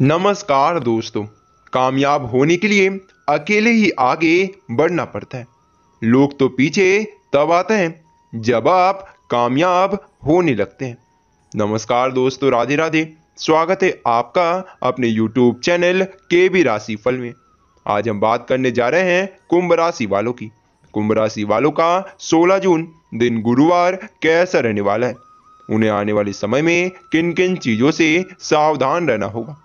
नमस्कार दोस्तों कामयाब होने के लिए अकेले ही आगे बढ़ना पड़ता है लोग तो पीछे तब आते हैं जब आप कामयाब होने लगते हैं नमस्कार दोस्तों राधे राधे स्वागत है आपका अपने YouTube चैनल के बी राशि फल में आज हम बात करने जा रहे हैं कुंभ राशि वालों की कुंभ राशि वालों का 16 जून दिन गुरुवार कैसा रहने वाला है उन्हें आने वाले समय में किन किन चीज़ों से सावधान रहना होगा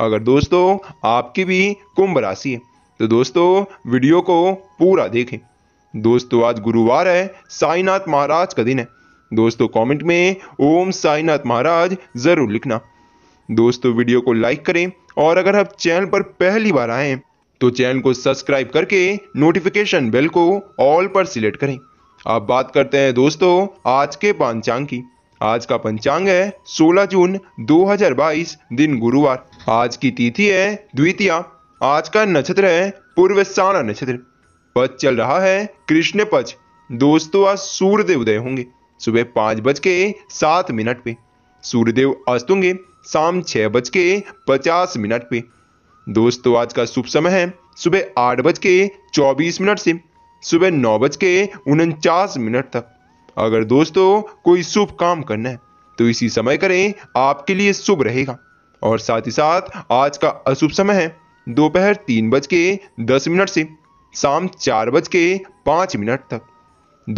अगर दोस्तों आपकी भी कुंभ राशि है तो दोस्तों वीडियो को पूरा देखें दोस्तों आज गुरुवार है साईनाथ महाराज का दिन है दोस्तों कमेंट में ओम साईनाथ महाराज ज़रूर लिखना दोस्तों वीडियो को लाइक करें और अगर आप चैनल पर पहली बार आए तो चैनल को सब्सक्राइब करके नोटिफिकेशन बेल को ऑल पर सिलेक्ट करें अब बात करते हैं दोस्तों आज के पंचांग की आज का पंचांग है 16 जून 2022 दिन गुरुवार आज की तिथि है द्वितीया आज का नक्षत्र है पूर्वसाना नक्षत्र पद चल रहा है कृष्ण पक्ष दोस्तों आज सूर्यदेव उदय होंगे सुबह पांच बज के सात मिनट पे सूर्यदेव अस्त होंगे शाम छह बज के पचास मिनट पे दोस्तों आज का शुभ समय है सुबह आठ बज के चौबीस मिनट से सुबह नौ बज के उनचास मिनट तक अगर दोस्तों कोई शुभ काम करना है तो इसी समय करें आपके लिए शुभ रहेगा और साथ ही साथ आज का अशुभ समय है दोपहर तीन बज के दस मिनट से शाम चार बज के पांच मिनट तक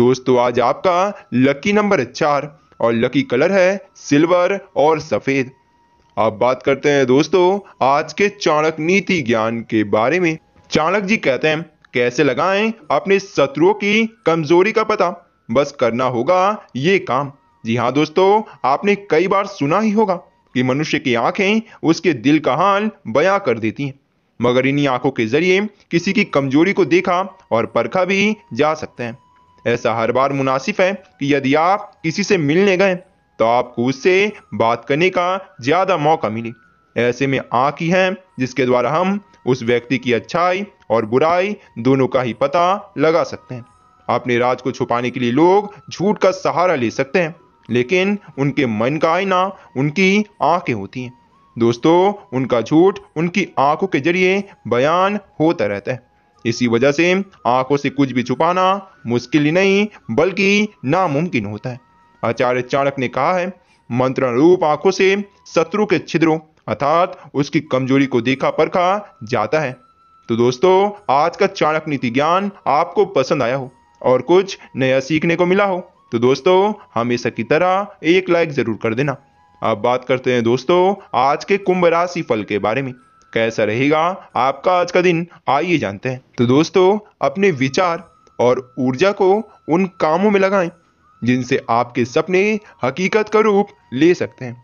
दोस्तों आज आपका लकी नंबर है चार और लकी कलर है सिल्वर और सफ़ेद अब बात करते हैं दोस्तों आज के चाणक नीति ज्ञान के बारे में चाणक जी कहते हैं कैसे लगाएं अपने शत्रुओं की कमजोरी का पता बस करना होगा ये काम जी हाँ दोस्तों आपने कई बार सुना ही होगा कि मनुष्य की आंखें उसके दिल का हाल बयां कर देती हैं मगर इन्हीं आंखों के जरिए किसी की कमजोरी को देखा और परखा भी जा सकता है ऐसा हर बार मुनासिब है कि यदि आप किसी से मिलने गए तो आपको उससे बात करने का ज़्यादा मौका मिले ऐसे में आंख ही है जिसके द्वारा हम उस व्यक्ति की अच्छाई और बुराई दोनों का ही पता लगा सकते हैं अपने राज को छुपाने के लिए लोग झूठ का सहारा ले सकते हैं लेकिन उनके मन का आईना उनकी आंखें होती हैं दोस्तों उनका झूठ उनकी आंखों के जरिए बयान होता रहता है इसी वजह से आंखों से कुछ भी छुपाना मुश्किल ही नहीं बल्कि नामुमकिन होता है आचार्य चाणक ने कहा है मंत्रण रूप आंखों से शत्रु के छिद्रों अर्थात उसकी कमजोरी को देखा परखा जाता है तो दोस्तों आज का चाणक नीति ज्ञान आपको पसंद आया हो और कुछ नया सीखने को मिला हो तो दोस्तों हमेशा की तरह एक लाइक ज़रूर कर देना अब बात करते हैं दोस्तों आज के कुंभ राशि फल के बारे में कैसा रहेगा आपका आज का दिन आइए जानते हैं तो दोस्तों अपने विचार और ऊर्जा को उन कामों में लगाएं जिनसे आपके सपने हकीकत का रूप ले सकते हैं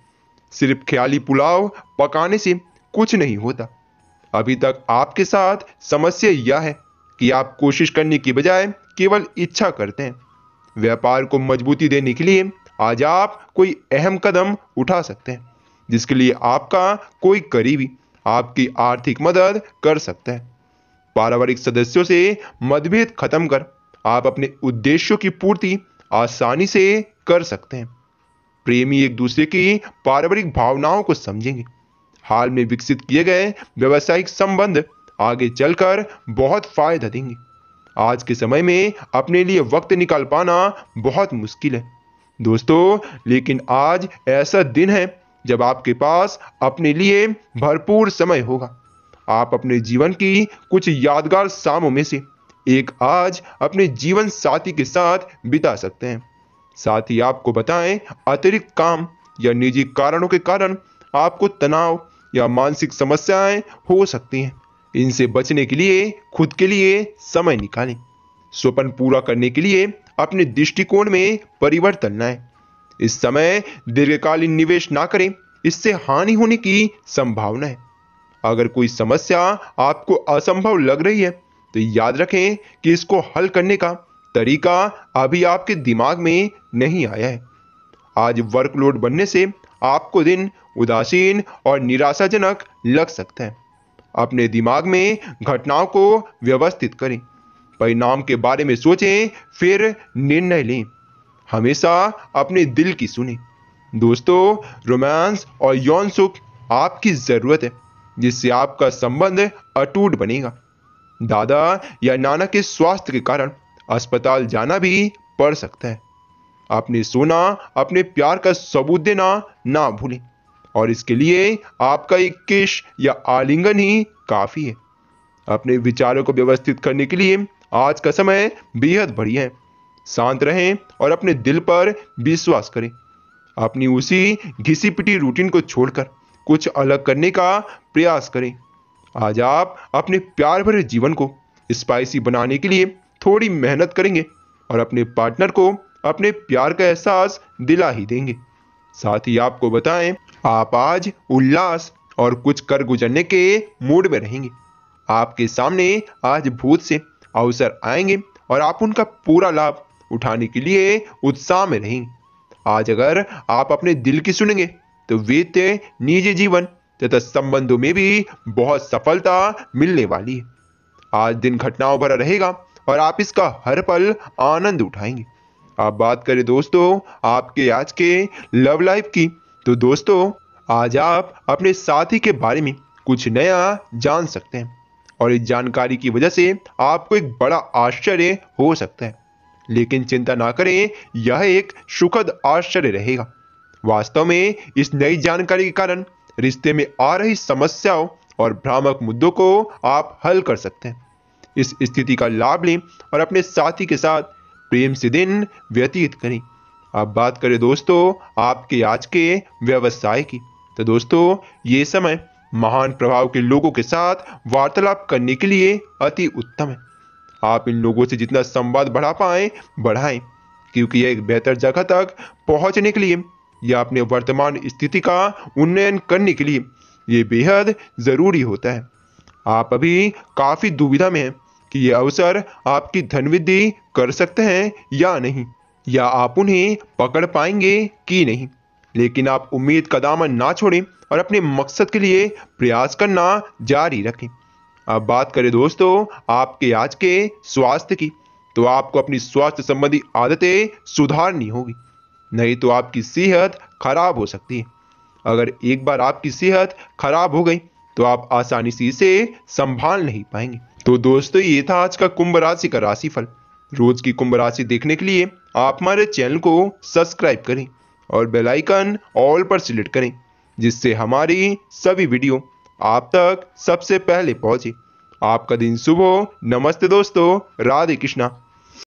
सिर्फ ख्याली पुलाव पकाने से कुछ नहीं होता अभी तक आपके साथ समस्या यह है कि आप कोशिश करने की बजाय केवल इच्छा करते हैं व्यापार को मजबूती देने के लिए आज आप कोई अहम कदम उठा सकते हैं जिसके लिए आपका कोई करीबी आपकी आर्थिक मदद कर सकता है पारिवारिक सदस्यों से मतभेद खत्म कर आप अपने उद्देश्यों की पूर्ति आसानी से कर सकते हैं प्रेमी एक दूसरे की पारिवारिक भावनाओं को समझेंगे हाल में विकसित किए गए व्यावसायिक संबंध आगे चलकर बहुत फायदा देंगे आज के समय में अपने लिए वक्त निकाल पाना बहुत मुश्किल है दोस्तों लेकिन आज ऐसा दिन है जब आपके पास अपने लिए भरपूर समय होगा आप अपने जीवन की कुछ यादगार शामों में से एक आज अपने जीवन साथी के साथ बिता सकते हैं साथ ही आपको बताएं अतिरिक्त काम या निजी कारणों के कारण आपको तनाव या मानसिक समस्याएं हो सकती हैं इनसे बचने के लिए खुद के लिए समय निकालें स्वपन पूरा करने के लिए अपने दृष्टिकोण में परिवर्तन लाए इस समय दीर्घकालीन निवेश ना करें इससे हानि होने की संभावना है अगर कोई समस्या आपको असंभव लग रही है तो याद रखें कि इसको हल करने का तरीका अभी आपके दिमाग में नहीं आया है आज वर्कलोड बनने से आपको दिन उदासीन और निराशाजनक लग सकता है अपने दिमाग में घटनाओं को व्यवस्थित करें परिणाम के बारे में सोचें फिर निर्णय लें हमेशा अपने दिल की सुने दोस्तों रोमांस और यौन सुख आपकी ज़रूरत है जिससे आपका संबंध अटूट बनेगा दादा या नाना के स्वास्थ्य के कारण अस्पताल जाना भी पड़ सकता है अपने सोना अपने प्यार का सबूत देना ना भूलें और इसके लिए आपका एक किश या आलिंगन ही काफ़ी है अपने विचारों को व्यवस्थित करने के लिए आज का समय बेहद बढ़िया है शांत रहें और अपने दिल पर विश्वास करें अपनी उसी घिसी पिटी रूटीन को छोड़कर कुछ अलग करने का प्रयास करें आज आप अपने प्यार भरे जीवन को स्पाइसी बनाने के लिए थोड़ी मेहनत करेंगे और अपने पार्टनर को अपने प्यार का एहसास दिला ही देंगे साथ ही आपको बताएं आप आज उल्लास और कुछ कर गुजरने के मूड में रहेंगे आपके सामने आज भूत से अवसर आएंगे और आप उनका पूरा लाभ उठाने के लिए उत्साह में रहेंगे आज अगर आप अपने दिल की सुनेंगे तो वित्त निजी जीवन तथा संबंधों में भी बहुत सफलता मिलने वाली है आज दिन घटनाओं भरा रहेगा और आप इसका हर पल आनंद उठाएंगे आप बात करें दोस्तों आपके आज के लव लाइफ की तो दोस्तों आज आप अपने साथी के बारे में कुछ नया जान सकते हैं और इस जानकारी की वजह से आपको एक बड़ा आश्चर्य हो सकता है लेकिन चिंता ना करें यह एक सुखद आश्चर्य रहेगा वास्तव में इस नई जानकारी के कारण रिश्ते में आ रही समस्याओं और भ्रामक मुद्दों को आप हल कर सकते हैं इस स्थिति का लाभ लें और अपने साथी के साथ प्रेम से दिन व्यतीत करें अब बात करें दोस्तों आपके आज के व्यवसाय की तो दोस्तों ये समय महान प्रभाव के लोगों के साथ वार्तालाप करने के लिए अति उत्तम है आप इन लोगों से जितना संवाद बढ़ा पाए बढ़ाएं क्योंकि यह एक बेहतर जगह तक पहुंचने के लिए या अपने वर्तमान स्थिति का उन्नयन करने के लिए ये बेहद ज़रूरी होता है आप अभी काफ़ी दुविधा में हैं कि ये अवसर आपकी धनविधि कर सकते हैं या नहीं या आप उन्हें पकड़ पाएंगे कि नहीं लेकिन आप उम्मीद का दामन ना छोड़ें और अपने मकसद के लिए प्रयास करना जारी रखें अब बात करें दोस्तों आपके आज के स्वास्थ्य की तो आपको अपनी स्वास्थ्य संबंधी आदतें सुधारनी होगी नहीं तो आपकी सेहत खराब हो सकती है अगर एक बार आपकी सेहत खराब हो गई तो आप आसानी से इसे संभाल नहीं पाएंगे तो दोस्तों ये था आज का कुंभ राशि का राशिफल रोज की कुंभ राशि देखने के लिए आप हमारे चैनल को सब्सक्राइब करें और बेल आइकन ऑल पर सिलेक्ट करें जिससे हमारी सभी वीडियो आप तक सबसे पहले पहुंचे आपका दिन शुभ हो नमस्ते दोस्तों राधे कृष्णा